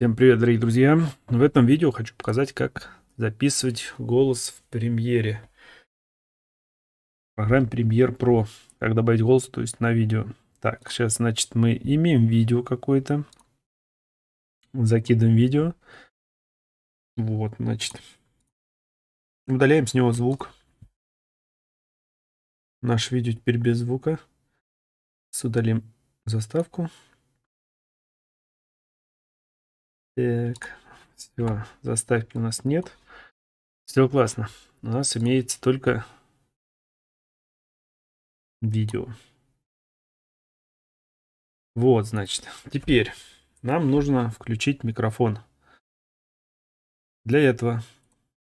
Всем привет, дорогие друзья! В этом видео хочу показать, как записывать голос в премьере. В программе Premiere Pro. Как добавить голос, то есть на видео. Так, сейчас, значит, мы имеем видео какое-то. Закидываем видео. Вот, значит. Удаляем с него звук. Наше видео теперь без звука. Удалим заставку. Так, все, заставки у нас нет. Все классно. У нас имеется только видео. Вот, значит. Теперь нам нужно включить микрофон. Для этого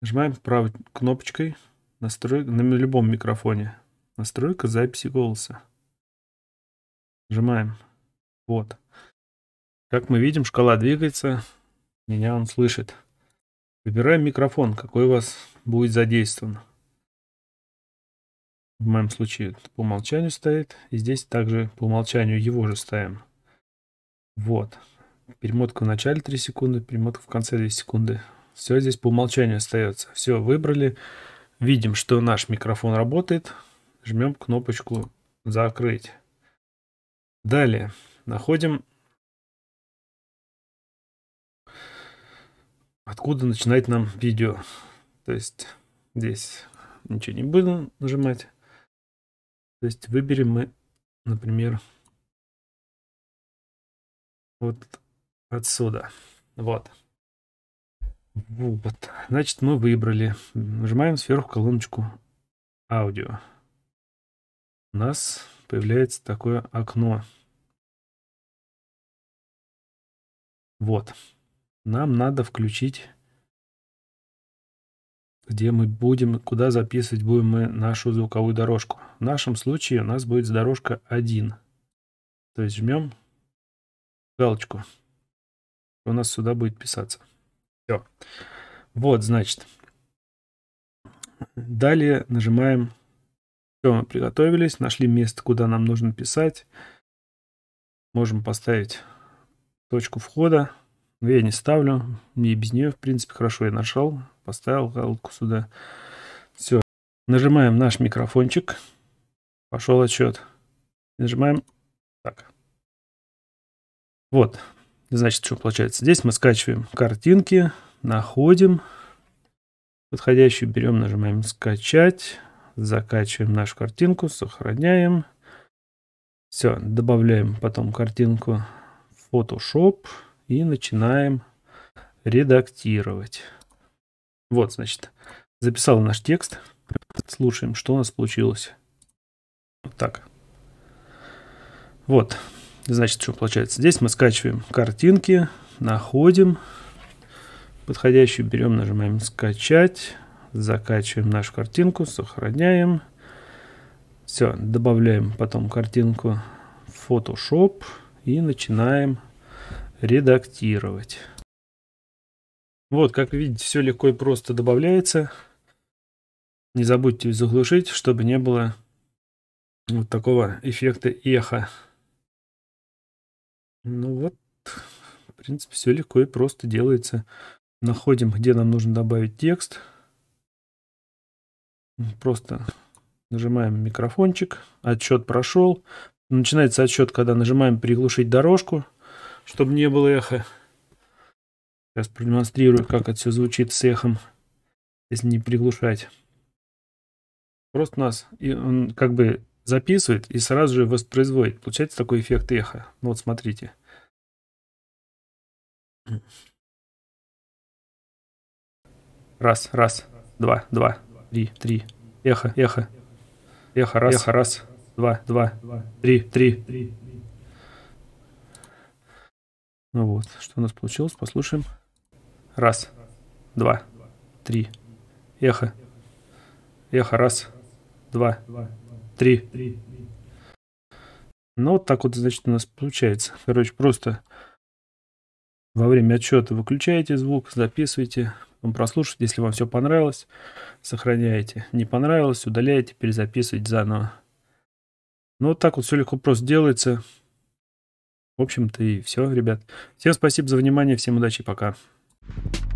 нажимаем правой кнопочкой настрой... на любом микрофоне. Настройка записи голоса. Нажимаем. Вот. Как мы видим, шкала двигается. Меня он слышит. Выбираем микрофон, какой у вас будет задействован. В моем случае по умолчанию стоит. И здесь также по умолчанию его же ставим. Вот. Перемотка в начале 3 секунды, перемотка в конце 2 секунды. Все здесь по умолчанию остается. Все, выбрали. Видим, что наш микрофон работает. Жмем кнопочку «Закрыть». Далее находим откуда начинать нам видео. То есть здесь ничего не буду нажимать. То есть выберем мы, например, вот отсюда. Вот. Вот. Значит, мы выбрали. Нажимаем сверху колоночку аудио. У нас появляется такое окно. Вот нам надо включить, где мы будем, куда записывать будем мы нашу звуковую дорожку. В нашем случае у нас будет дорожка 1. То есть жмем галочку. У нас сюда будет писаться. Все. Вот, значит. Далее нажимаем. Все, мы приготовились, нашли место, куда нам нужно писать. Можем поставить точку входа. Но ну, я не ставлю. Мне без нее, в принципе, хорошо. Я нашел, поставил галку сюда. Все. Нажимаем наш микрофончик. Пошел отчет. Нажимаем. Так. Вот. Значит, что получается. Здесь мы скачиваем картинки, находим подходящую, берем, нажимаем скачать, закачиваем нашу картинку, сохраняем. Все, добавляем потом картинку в Photoshop и начинаем редактировать. Вот, значит, записал наш текст. Слушаем, что у нас получилось. Вот так. Вот, значит, что получается. Здесь мы скачиваем картинки, находим подходящую, берем, нажимаем «Скачать», закачиваем нашу картинку, сохраняем. Все, добавляем потом картинку в Photoshop и начинаем редактировать. Вот, как видите, все легко и просто добавляется. Не забудьте заглушить, чтобы не было вот такого эффекта эха. Ну вот, в принципе, все легко и просто делается. Находим, где нам нужно добавить текст. Просто нажимаем микрофончик, отчет прошел. Начинается отчет, когда нажимаем приглушить дорожку чтобы не было эха. Сейчас продемонстрирую, как это все звучит с эхом, если не приглушать. Просто у нас и он как бы записывает и сразу же воспроизводит. Получается такой эффект эха. Ну вот смотрите. Раз, раз, два, два, три, три. Эхо, эхо. Эхо, раз, эхо, раз, два, два, три, три. Ну вот, что у нас получилось, послушаем. Раз, два, три. Эхо. Эхо, раз, два, три. Ну вот так вот, значит, у нас получается. Короче, просто во время отчета выключаете звук, записываете, прослушиваете, если вам все понравилось, сохраняете. Не понравилось, удаляете, перезаписываете заново. Ну вот так вот все легко просто делается. В общем-то и все, ребят. Всем спасибо за внимание, всем удачи, пока. you